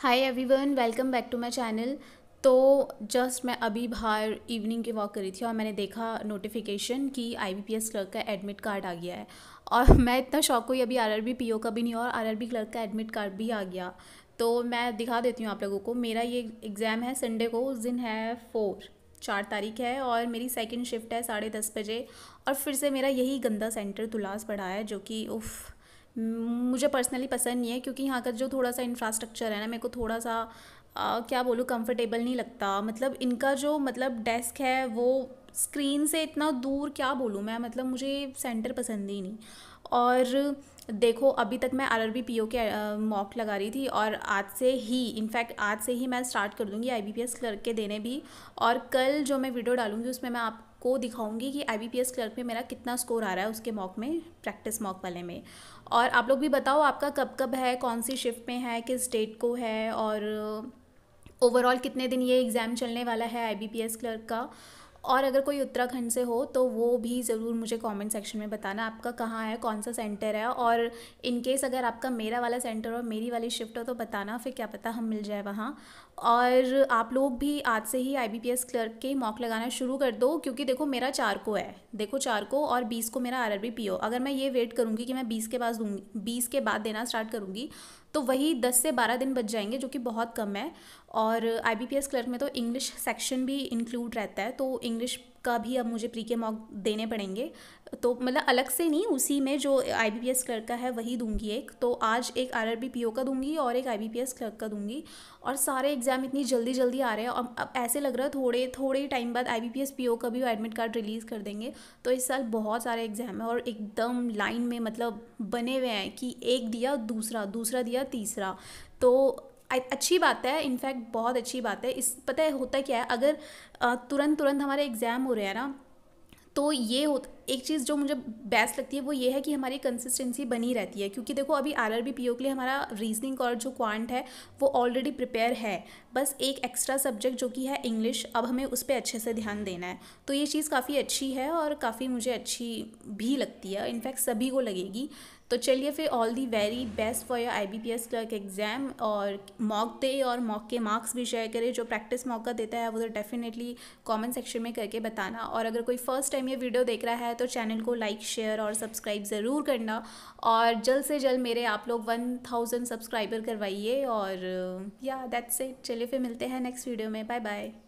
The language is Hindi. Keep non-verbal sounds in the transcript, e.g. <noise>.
hi everyone welcome back to my channel तो जस्ट मैं अभी बाहर इवनिंग की वॉक करी थी और मैंने देखा नोटिफिकेशन कि आईबीपीएस क्लर्क का एडमिट कार्ड आ गया है और <laughs> मैं इतना शौक हुई अभी आरआरबी पीओ का भी नहीं और आरआरबी क्लर्क का एडमिट कार्ड भी आ गया तो मैं दिखा देती हूँ आप लोगों को मेरा ये एग्ज़ाम है संडे को उस दिन है फोर चार तारीख है और मेरी सेकेंड शिफ्ट है साढ़े दस बजे और फिर से मेरा यही गंदा सेंटर तुलास पड़ा है जो कि उफ़ मुझे पर्सनली पसंद नहीं है क्योंकि यहाँ का जो थोड़ा सा इंफ्रास्ट्रक्चर है ना मेरे को थोड़ा सा आ, क्या बोलूँ कंफर्टेबल नहीं लगता मतलब इनका जो मतलब डेस्क है वो स्क्रीन से इतना दूर क्या बोलूँ मैं मतलब मुझे सेंटर पसंद ही नहीं और देखो अभी तक मैं R R B P O के मॉक लगा रही थी और आज से ही इनफैक्ट आज से ही मैं स्टार्ट कर दूँगी I B P S clerk के देने भी और कल जो मैं वीडियो डालूँगी उसमें मैं आप को दिखाऊंगी कि आई क्लर्क में मेरा कितना स्कोर आ रहा है उसके मॉक में प्रैक्टिस मॉक वाले में और आप लोग भी बताओ आपका कब कब है कौन सी शिफ्ट में है किस डेट को है और ओवरऑल कितने दिन ये एग्ज़ाम चलने वाला है आई क्लर्क का और अगर कोई उत्तराखंड से हो तो वो भी ज़रूर मुझे कमेंट सेक्शन में बताना आपका कहाँ है कौन सा सेंटर है और इन केस अगर आपका मेरा वाला सेंटर और मेरी वाली शिफ्ट हो तो बताना फिर क्या पता हम मिल जाए वहाँ और आप लोग भी आज से ही आई क्लर्क के मॉक लगाना शुरू कर दो क्योंकि देखो मेरा चार को है देखो चार को और बीस को मेरा आर आर अगर मैं ये वेट करूँगी कि मैं बीस के पास दूँगी बीस के बाद देना स्टार्ट करूँगी तो वही दस से बारह दिन बच जाएंगे जो कि बहुत कम है और आई क्लर्क में तो इंग्लिश सेक्शन भी इंक्लूड रहता है तो इंग्लिश का भी अब मुझे प्री के मॉक देने पड़ेंगे तो मतलब अलग से नहीं उसी में जो I B P S clerk का है वही दूंगी एक तो आज एक R R B P O का दूंगी और एक I B P S clerk का दूंगी और सारे एग्ज़ाम इतनी जल्दी जल्दी आ रहे हैं और अब ऐसे लग रहा है थोड़े थोड़े टाइम बाद आई बी पी ओ का भी एडमिट कार्ड रिलीज़ कर देंगे तो इस साल बहुत सारे एग्ज़ाम है और एकदम लाइन में मतलब बने हुए हैं कि एक दिया दूसरा दूसरा दिया तीसरा तो अच्छी बात है इनफैक्ट बहुत अच्छी बात है इस पता है होता क्या है अगर तुरंत तुरंत हमारे एग्ज़ाम हो रहे हैं ना तो ये हो एक चीज़ जो मुझे बेस्ट लगती है वो ये है कि हमारी कंसिस्टेंसी बनी रहती है क्योंकि देखो अभी R R B P O के लिए हमारा रीजनिंग और जो क्वांट है वो ऑलरेडी प्रिपेयर है बस एक एक्स्ट्रा सब्जेक्ट जो कि है इंग्लिश अब हमें उस पर अच्छे से ध्यान देना है तो ये चीज़ काफ़ी अच्छी है और काफ़ी मुझे अच्छी भी लगती है इनफैक्ट सभी को लगेगी तो चलिए फिर all the very best for your I B P S clerk exam और मॉक दे और मॉक के मार्क्स भी शेयर करें जो प्रैक्टिस मौका देता है वो तो डेफिनेटली कमेंट सेक्शन में करके बताना और अगर कोई फर्स्ट टाइम ये वीडियो देख रहा है तो चैनल को लाइक शेयर और सब्सक्राइब ज़रूर करना और जल्द से जल्द मेरे आप लोग वन थाउजेंड सब्सक्राइबर करवाइए और या दैट्स इट चलिए फिर मिलते हैं नेक्स्ट वीडियो में बाय बाय